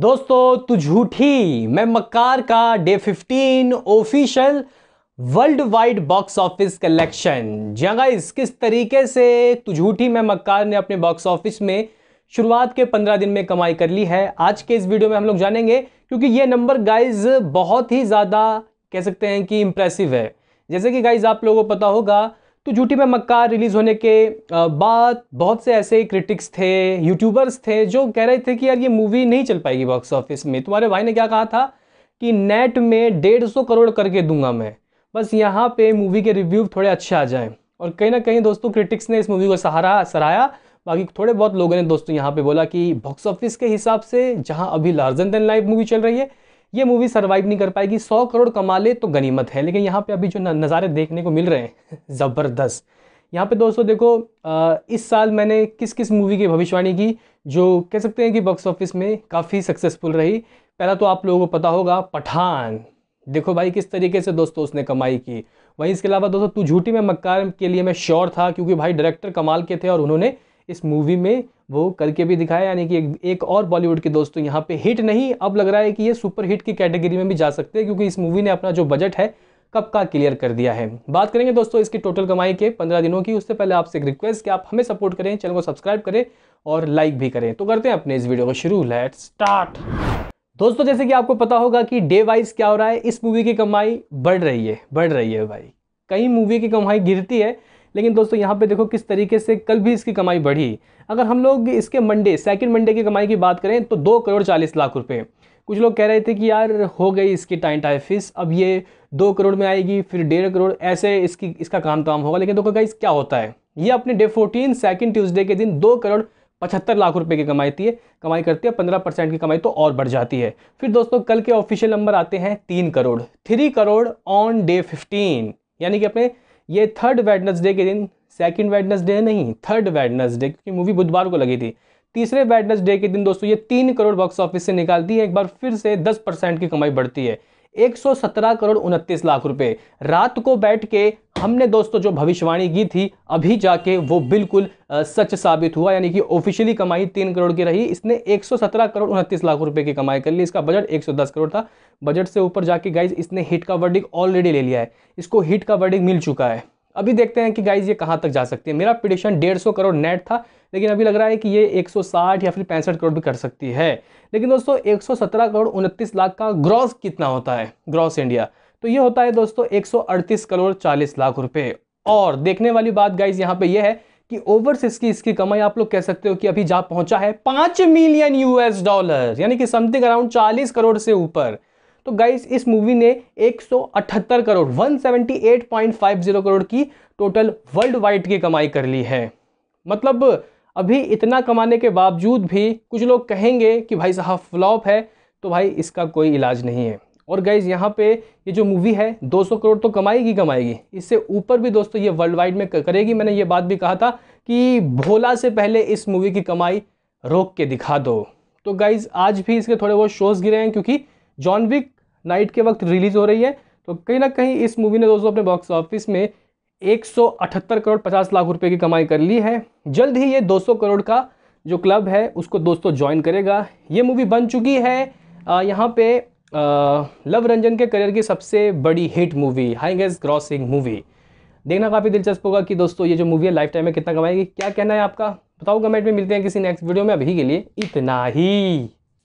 दोस्तों तू झूठी मैं मक्कार का day 15 official world wide box office collection जी इस हाँ किस तरीके से तू झूठी मैं मक्कार ने अपने बॉक्स ऑफिस में शुरुआत के 15 दिन में कमाई कर ली है आज के इस वीडियो में हम लोग जानेंगे क्योंकि ये नंबर गाइस बहुत ही ज़्यादा कह सकते हैं कि इम्प्रेसिव है जैसे कि गाइज आप लोगों को पता होगा तो जूटी में मक्का रिलीज़ होने के बाद बहुत से ऐसे क्रिटिक्स थे यूट्यूबर्स थे जो कह रहे थे कि यार ये मूवी नहीं चल पाएगी बॉक्स ऑफिस में तुम्हारे भाई ने क्या कहा था कि नेट में डेढ़ सौ करोड़ करके दूंगा मैं बस यहाँ पे मूवी के रिव्यू थोड़े अच्छे आ जाएं और कहीं ना कहीं दोस्तों क्रिटिक्स ने इस मूवी को सहारा सराहाया बाकी थोड़े बहुत लोगों ने दोस्तों यहाँ पर बोला कि बॉक्स ऑफिस के हिसाब से जहाँ अभी लार्जन देन लाइव मूवी चल रही है ये मूवी सर्वाइव नहीं कर पाएगी सौ करोड़ कमा ले तो गनीमत है लेकिन यहाँ पे अभी जो नज़ारे देखने को मिल रहे हैं ज़बरदस्त यहाँ पे दोस्तों देखो आ, इस साल मैंने किस किस मूवी की भविष्यवाणी की जो कह सकते हैं कि बॉक्स ऑफिस में काफ़ी सक्सेसफुल रही पहला तो आप लोगों को पता होगा पठान देखो भाई किस तरीके से दोस्तों उसने कमाई की वहीं इसके अलावा दोस्तों तू झूठी में मक्कार के लिए मैं श्योर था क्योंकि भाई डायरेक्टर कमाल के थे और उन्होंने इस मूवी में वो करके भी दिखाया यानी कि एक, एक और बॉलीवुड के दोस्तों यहाँ पे हिट नहीं अब लग रहा है कि ये सुपर हिट की कैटेगरी में भी जा सकते हैं क्योंकि इस मूवी ने अपना जो बजट है कब का क्लियर कर दिया है बात करेंगे दोस्तों इसकी टोटल कमाई के पंद्रह दिनों की उससे पहले आपसे एक रिक्वेस्ट कि आप हमें सपोर्ट करें चैनल को सब्सक्राइब करें और लाइक भी करें तो करते हैं अपने इस वीडियो को शुरू लेट स्टार्ट दोस्तों जैसे कि आपको पता होगा कि डे वाइज क्या हो रहा है इस मूवी की कमाई बढ़ रही है बढ़ रही है भाई कई मूवी की कमाई गिरती है लेकिन दोस्तों यहाँ पे देखो किस तरीके से कल भी इसकी कमाई बढ़ी अगर हम लोग इसके मंडे सेकेंड मंडे की कमाई की बात करें तो दो करोड़ चालीस लाख रुपये कुछ लोग कह रहे थे कि यार हो गई इसकी टाइम टाइम फीस अब ये दो करोड़ में आएगी फिर डेढ़ करोड़ ऐसे इसकी इसका काम तमाम होगा लेकिन देखो तो क्या होता है ये अपने डे फोर्टीन सेकेंड ट्यूज़डे के दिन दो करोड़ पचहत्तर लाख रुपए की कमाई थी कमाई करती है पंद्रह परसेंट की कमाई तो और बढ़ जाती है फिर दोस्तों कल के ऑफिशियल नंबर आते हैं तीन crore three crore on day fifteen यानी कि अपने ये थर्ड वेडनसडे के दिन सेकंड वेडनेसडे नहीं थर्ड वेडनसडे क्योंकि मूवी बुधवार को लगी थी तीसरे वेडनसडे के दिन दोस्तों ये तीन करोड़ बॉक्स ऑफिस से निकालती है एक बार फिर से दस परसेंट की कमाई बढ़ती है 117 करोड़ उनतीस लाख रुपए रात को बैठ के हमने दोस्तों जो भविष्यवाणी की थी अभी जाके वो बिल्कुल सच साबित हुआ यानी कि ऑफिशियली कमाई तीन करोड़ की रही इसने 117 करोड़ उनतीस लाख रुपए की कमाई कर ली इसका बजट 110 करोड़ था बजट से ऊपर जाके गाइज इसने हिट का वर्डिंग ऑलरेडी ले लिया है इसको हिट का वर्डिंग मिल चुका है अभी देखते हैं कि गाइज ये कहाँ तक जा सकती है मेरा प्रिडिक्शन डेढ़ सौ करोड़ नेट था लेकिन अभी लग रहा है कि ये 160 या फिर पैंसठ करोड़ भी कर सकती है लेकिन दोस्तों 117 करोड़ उनतीस लाख का ग्रॉस कितना होता है ग्रॉस इंडिया तो ये होता है दोस्तों 138 करोड़ 40 लाख रुपए और देखने वाली बात गाइज यहाँ पे ये है कि ओवरसीज की इसकी कमाई आप लोग कह सकते हो कि अभी जा पहुंचा है पांच मिलियन यूएस डॉलर यानी कि समथिंग अराउंड चालीस करोड़ से ऊपर तो गाइज इस मूवी ने 178 करोड़ 178.50 करोड़ की टोटल वर्ल्ड वाइड की कमाई कर ली है मतलब अभी इतना कमाने के बावजूद भी कुछ लोग कहेंगे कि भाई साहब फ्लॉप है तो भाई इसका कोई इलाज नहीं है और गाइज यहाँ पे ये जो मूवी है 200 करोड़ तो कमाएगी कमाएगी इससे ऊपर भी दोस्तों ये वर्ल्ड वाइड में करेगी मैंने ये बात भी कहा था कि भोला से पहले इस मूवी की कमाई रोक के दिखा दो तो गाइज आज भी इसके थोड़े बहुत शोज़ गिरे हैं क्योंकि जॉन विक नाइट के वक्त रिलीज़ हो रही है तो कहीं ना कहीं इस मूवी ने दोस्तों अपने बॉक्स ऑफिस में 178 करोड़ 50 लाख रुपए की कमाई कर ली है जल्द ही ये 200 करोड़ का जो क्लब है उसको दोस्तों ज्वाइन करेगा ये मूवी बन चुकी है यहाँ पे आ, लव रंजन के करियर की सबसे बड़ी hit movie highest grossing movie देखना काफ़ी दिलचस्प होगा कि दोस्तों ये जो मूवी है लाइफ टाइम में कितना कमाएगी क्या कहना है आपका बताओ कमेंट में मिलते हैं किसी नेक्स्ट वीडियो में अभी के लिए इतना ही